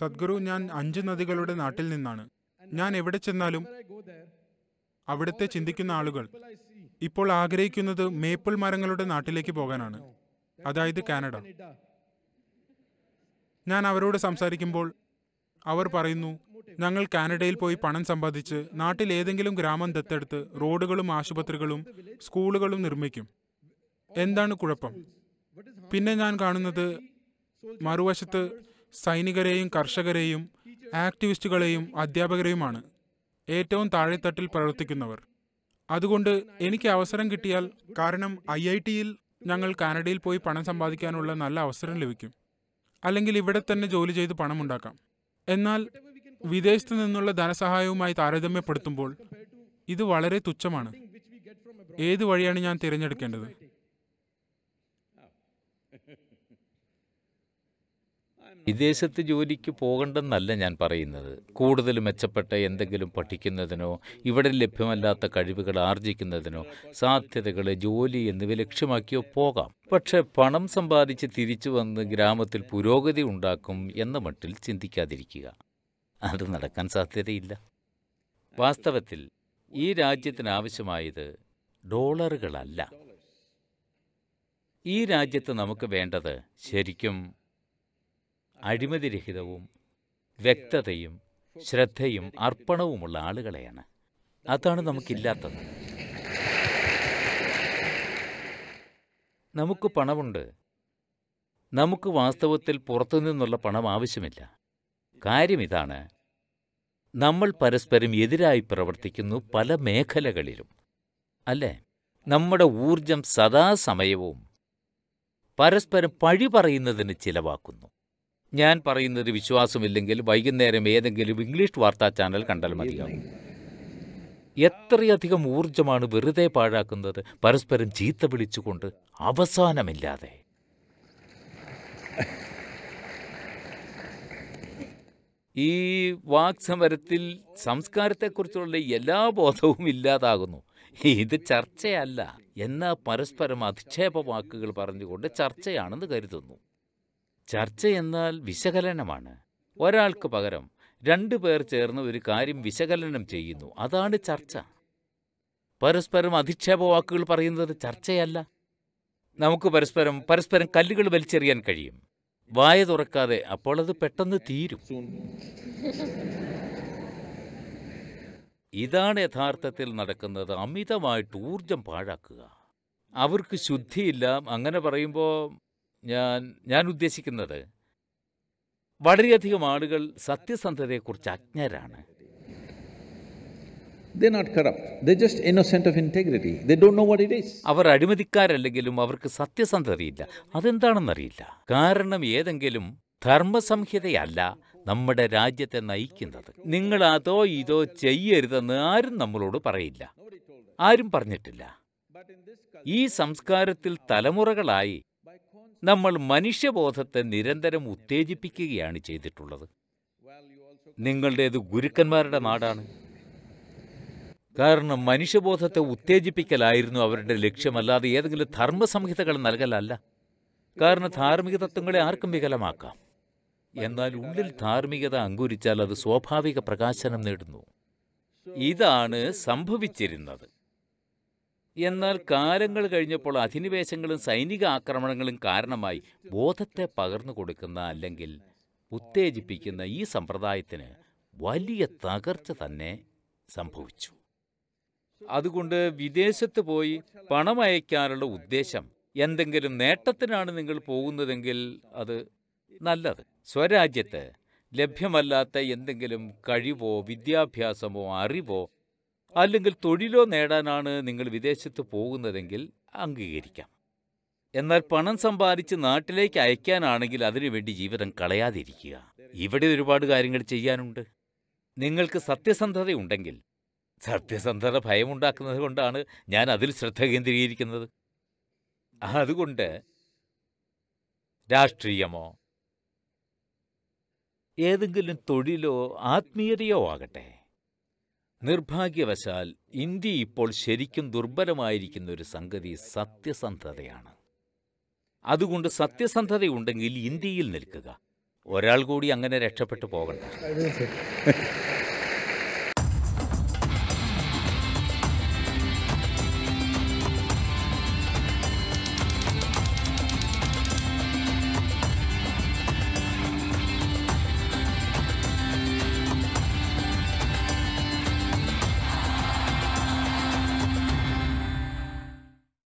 സദ്ഗുരു ഞാൻ അഞ്ച് നദികളുടെ നാട്ടിൽ നിന്നാണ് ഞാൻ എവിടെ ചെന്നാലും അവിടുത്തെ ചിന്തിക്കുന്ന ആളുകൾ ഇപ്പോൾ ആഗ്രഹിക്കുന്നത് മേപ്പിൾ മരങ്ങളുടെ നാട്ടിലേക്ക് പോകാനാണ് അതായത് കാനഡ ഞാൻ അവരോട് സംസാരിക്കുമ്പോൾ അവർ പറയുന്നു ഞങ്ങൾ കാനഡയിൽ പോയി പണം സമ്പാദിച്ച് നാട്ടിൽ ഏതെങ്കിലും ഗ്രാമം ദത്തെടുത്ത് റോഡുകളും ആശുപത്രികളും സ്കൂളുകളും നിർമ്മിക്കും എന്താണ് കുഴപ്പം പിന്നെ ഞാൻ കാണുന്നത് മറുവശത്ത് സൈനികരെയും കർഷകരെയും ആക്ടിവിസ്റ്റുകളെയും അധ്യാപകരെയുമാണ് ഏറ്റവും താഴെത്തട്ടിൽ പ്രവർത്തിക്കുന്നവർ അതുകൊണ്ട് എനിക്ക് അവസരം കിട്ടിയാൽ കാരണം ഐ ഐ ടിയിൽ ഞങ്ങൾ കാനഡയിൽ പോയി പണം സമ്പാദിക്കാനുള്ള നല്ല അവസരം ലഭിക്കും അല്ലെങ്കിൽ ഇവിടെ തന്നെ ജോലി ചെയ്ത് പണമുണ്ടാക്കാം എന്നാൽ വിദേശത്തു നിന്നുള്ള ധനസഹായവുമായി താരതമ്യപ്പെടുത്തുമ്പോൾ ഇത് വളരെ തുച്ഛമാണ് ഏത് വഴിയാണ് ഞാൻ തിരഞ്ഞെടുക്കേണ്ടത് വിദേശത്ത് ജോലിക്ക് പോകണ്ടെന്നല്ല ഞാൻ പറയുന്നത് കൂടുതൽ മെച്ചപ്പെട്ട എന്തെങ്കിലും പഠിക്കുന്നതിനോ ഇവിടെ ലഭ്യമല്ലാത്ത കഴിവുകൾ ആർജിക്കുന്നതിനോ സാധ്യതകൾ ജോലി എന്നിവ ലക്ഷ്യമാക്കിയോ പോകാം പക്ഷേ പണം സമ്പാദിച്ച് തിരിച്ചു വന്ന് ഗ്രാമത്തിൽ പുരോഗതി ഉണ്ടാക്കും എന്ന മട്ടിൽ ചിന്തിക്കാതിരിക്കുക അത് നടക്കാൻ സാധ്യതയില്ല വാസ്തവത്തിൽ ഈ രാജ്യത്തിനാവശ്യമായത് ഡോളറുകളല്ല ഈ രാജ്യത്ത് നമുക്ക് വേണ്ടത് ശരിക്കും അഴിമതിരഹിതവും വ്യക്തതയും ശ്രദ്ധയും അർപ്പണവുമുള്ള ആളുകളെയാണ് അതാണ് നമുക്കില്ലാത്തത് നമുക്ക് പണമുണ്ട് നമുക്ക് വാസ്തവത്തിൽ പുറത്തുനിന്നുള്ള പണം ആവശ്യമില്ല കാര്യം ഇതാണ് നമ്മൾ പരസ്പരം എതിരായി പ്രവർത്തിക്കുന്നു പല മേഖലകളിലും അല്ലേ നമ്മുടെ ഊർജം സദാസമയവും പരസ്പരം പഴി പറയുന്നതിന് ചിലവാക്കുന്നു ഞാൻ പറയുന്നത് വിശ്വാസമില്ലെങ്കിൽ വൈകുന്നേരം ഏതെങ്കിലും ഇംഗ്ലീഷ് വാർത്താ ചാനൽ കണ്ടാൽ മതിയാവും എത്രയധികം ഊർജമാണ് വെറുതെ പാഴാക്കുന്നത് പരസ്പരം ചീത്ത വിളിച്ചുകൊണ്ട് അവസാനമില്ലാതെ ഈ വാക്സമരത്തിൽ സംസ്കാരത്തെക്കുറിച്ചുള്ള എല്ലാ ബോധവും ഇല്ലാതാകുന്നു ഇത് ചർച്ചയല്ല എന്നാൽ പരസ്പരം അധിക്ഷേപ വാക്കുകൾ പറഞ്ഞുകൊണ്ട് ചർച്ചയാണെന്ന് കരുതുന്നു ചർച്ച എന്നാൽ വിശകലനമാണ് ഒരാൾക്ക് പകരം രണ്ടു പേർ ചേർന്ന് ഒരു കാര്യം വിശകലനം ചെയ്യുന്നു അതാണ് ചർച്ച പരസ്പരം അധിക്ഷേപ വാക്കുകൾ പറയുന്നത് ചർച്ചയല്ല നമുക്ക് പരസ്പരം പരസ്പരം കല്ലുകൾ വലിച്ചെറിയാൻ കഴിയും വായ തുറക്കാതെ അപ്പോൾ അത് പെട്ടെന്ന് തീരും ഇതാണ് യഥാർത്ഥത്തിൽ നടക്കുന്നത് അമിതമായിട്ട് ഊർജം പാഴാക്കുക അവർക്ക് ശുദ്ധിയില്ല അങ്ങനെ പറയുമ്പോൾ ഞാൻ ഞാൻ ഉദ്ദേശിക്കുന്നത് വളരെയധികം ആളുകൾ സത്യസന്ധതയെക്കുറിച്ച് അജ്ഞരാണ് അവർ അഴിമതിക്കാരല്ലെങ്കിലും അവർക്ക് സത്യസന്ധതയില്ല അതെന്താണെന്നറിയില്ല കാരണം ഏതെങ്കിലും ധർമ്മസംഹിതയല്ല നമ്മുടെ രാജ്യത്തെ നയിക്കുന്നത് നിങ്ങൾ അതോ ഇതോ ചെയ്യരുതെന്ന് ആരും നമ്മളോട് പറയില്ല ആരും പറഞ്ഞിട്ടില്ല ഈ സംസ്കാരത്തിൽ തലമുറകളായി നമ്മൾ മനുഷ്യബോധത്തെ നിരന്തരം ഉത്തേജിപ്പിക്കുകയാണ് ചെയ്തിട്ടുള്ളത് നിങ്ങളുടേത് ഗുരുക്കന്മാരുടെ നാടാണ് കാരണം മനുഷ്യബോധത്തെ ഉത്തേജിപ്പിക്കലായിരുന്നു അവരുടെ ലക്ഷ്യമല്ലാതെ ഏതെങ്കിലും ധർമ്മസംഹിതകൾ നൽകലല്ല കാരണം ധാർമ്മിക തത്വങ്ങളെ ആർക്കും വികലമാക്കാം എന്നാൽ ഉള്ളിൽ ധാർമ്മികത അങ്കുരിച്ചാൽ അത് സ്വാഭാവിക പ്രകാശനം നേടുന്നു ഇതാണ് സംഭവിച്ചിരുന്നത് എന്നാൽ കാലങ്ങൾ കഴിഞ്ഞപ്പോൾ അധിനിവേശങ്ങളും സൈനിക ആക്രമണങ്ങളും കാരണമായി ബോധത്തെ പകർന്നു കൊടുക്കുന്ന അല്ലെങ്കിൽ ഉത്തേജിപ്പിക്കുന്ന ഈ സമ്പ്രദായത്തിന് വലിയ തകർച്ച തന്നെ സംഭവിച്ചു അതുകൊണ്ട് വിദേശത്ത് പോയി പണമയക്കാനുള്ള ഉദ്ദേശം എന്തെങ്കിലും നേട്ടത്തിനാണ് നിങ്ങൾ പോകുന്നതെങ്കിൽ അത് നല്ലത് സ്വരാജ്യത്ത് ലഭ്യമല്ലാത്ത എന്തെങ്കിലും കഴിവോ വിദ്യാഭ്യാസമോ അറിവോ അല്ലെങ്കിൽ തൊഴിലോ നേടാനാണ് നിങ്ങൾ വിദേശത്ത് പോകുന്നതെങ്കിൽ അംഗീകരിക്കാം എന്നാൽ പണം സമ്പാദിച്ച് നാട്ടിലേക്ക് അയക്കാനാണെങ്കിൽ അതിനുവേണ്ടി ജീവിതം കളയാതിരിക്കുക ഇവിടെ ഒരുപാട് കാര്യങ്ങൾ ചെയ്യാനുണ്ട് നിങ്ങൾക്ക് സത്യസന്ധതയുണ്ടെങ്കിൽ സത്യസന്ധത ഭയമുണ്ടാക്കുന്നത് കൊണ്ടാണ് ഞാൻ അതിൽ ശ്രദ്ധ കേന്ദ്രീകരിക്കുന്നത് അതുകൊണ്ട് രാഷ്ട്രീയമോ ഏതെങ്കിലും തൊഴിലോ ആത്മീയതയോ ആകട്ടെ നിർഭാഗ്യവശാൽ ഇന്ത്യ ഇപ്പോൾ ശരിക്കും ദുർബലമായിരിക്കുന്ന ഒരു സംഗതി സത്യസന്ധതയാണ് അതുകൊണ്ട് സത്യസന്ധതയുണ്ടെങ്കിൽ ഇന്ത്യയിൽ നിൽക്കുക ഒരാൾ കൂടി അങ്ങനെ രക്ഷപ്പെട്ടു പോകണ്ട